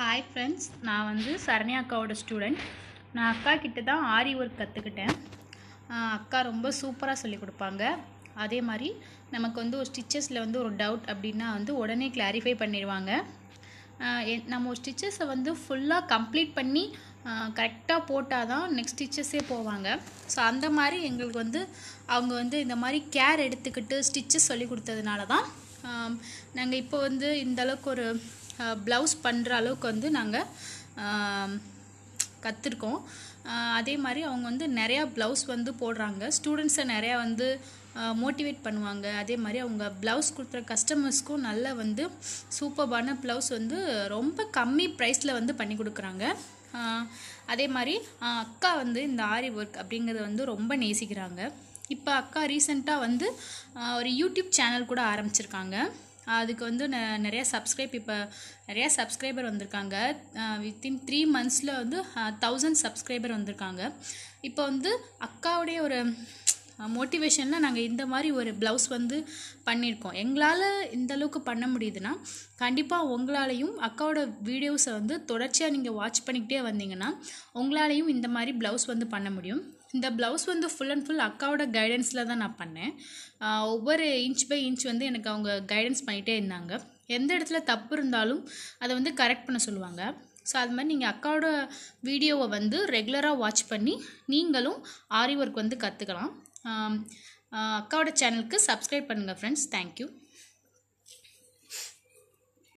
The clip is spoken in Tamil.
ஹாய் ஃப்ரெண்ட்ஸ் நான் வந்து சரண்யா அக்காவோட ஸ்டூடெண்ட் நான் அக்கா கிட்ட தான் ஆரி ஒர்க் கற்றுக்கிட்டேன் அக்கா ரொம்ப சூப்பராக சொல்லிக் கொடுப்பாங்க அதே மாதிரி நமக்கு வந்து ஒரு ஸ்டிச்சஸில் வந்து ஒரு டவுட் அப்படின்னா வந்து உடனே கிளாரிஃபை பண்ணிடுவாங்க நம்ம ஒரு ஸ்டிச்சஸை வந்து ஃபுல்லாக கம்ப்ளீட் பண்ணி கரெக்டாக போட்டால் தான் நெக்ஸ்ட் ஸ்டிச்சஸே போவாங்க ஸோ அந்த மாதிரி எங்களுக்கு வந்து அவங்க வந்து இந்த மாதிரி கேர் எடுத்துக்கிட்டு ஸ்டிச்சஸ் சொல்லி கொடுத்ததுனால தான் நாங்கள் இப்போ வந்து இந்தளவுக்கு ஒரு ப்ளவுஸ் பண்ணுற அளவுக்கு வந்து நாங்கள் கற்றுருக்கோம் அதே மாதிரி அவங்க வந்து நிறையா ப்ளவுஸ் வந்து போடுறாங்க ஸ்டூடெண்ட்ஸை நிறையா வந்து மோட்டிவேட் பண்ணுவாங்க அதே மாதிரி அவங்க ப்ளவுஸ் கொடுக்குற கஸ்டமர்ஸ்க்கும் நல்ல வந்து சூப்பர்பான ப்ளவுஸ் வந்து ரொம்ப கம்மி ப்ரைஸில் வந்து பண்ணி கொடுக்குறாங்க அதே மாதிரி அக்கா வந்து இந்த ஆரி ஒர்க் அப்படிங்கிறத வந்து ரொம்ப நேசிக்கிறாங்க இப்போ அக்கா ரீசெண்டாக வந்து ஒரு யூடியூப் சேனல் கூட ஆரம்பிச்சிருக்காங்க அதுக்கு வந்து நெ நிறையா சப்ஸ்கிரைப் இப்போ நிறையா சப்ஸ்கிரைபர் வந்திருக்காங்க வித்தின் த்ரீ மந்த்ஸில் வந்து தௌசண்ட் சப்ஸ்கிரைபர் வந்திருக்காங்க இப்போ வந்து அக்காவுடைய ஒரு மோட்டிவேஷனில் நாங்கள் இந்த மாதிரி ஒரு ப்ளவுஸ் வந்து பண்ணியிருக்கோம் எங்களால் இந்த அளவுக்கு பண்ண முடியுதுன்னா கண்டிப்பாக உங்களாலையும் அக்காவோட வீடியோஸை வந்து தொடர்ச்சியாக நீங்கள் வாட்ச் பண்ணிக்கிட்டே வந்தீங்கன்னா உங்களாலேயும் இந்த மாதிரி ப்ளவுஸ் வந்து பண்ண முடியும் இந்த ப்ளவுஸ் வந்து ஃபுல் அண்ட் ஃபுல் அக்காவோட கைடன்ஸில் தான் நான் பண்ணேன் ஒவ்வொரு இன்ச் பை இன்ச் வந்து எனக்கு அவங்க கைடன்ஸ் பண்ணிகிட்டே இருந்தாங்க எந்த இடத்துல தப்பு இருந்தாலும் அதை வந்து கரெக்ட் பண்ண சொல்லுவாங்க ஸோ அது மாதிரி நீங்கள் அக்காவோட வீடியோவை வந்து ரெகுலராக வாட்ச் பண்ணி நீங்களும் ஆரி ஒர்க் வந்து கற்றுக்கலாம் அக்காவோட சேனலுக்கு சப்ஸ்கிரைப் பண்ணுங்கள் ஃப்ரெண்ட்ஸ் தேங்க்யூ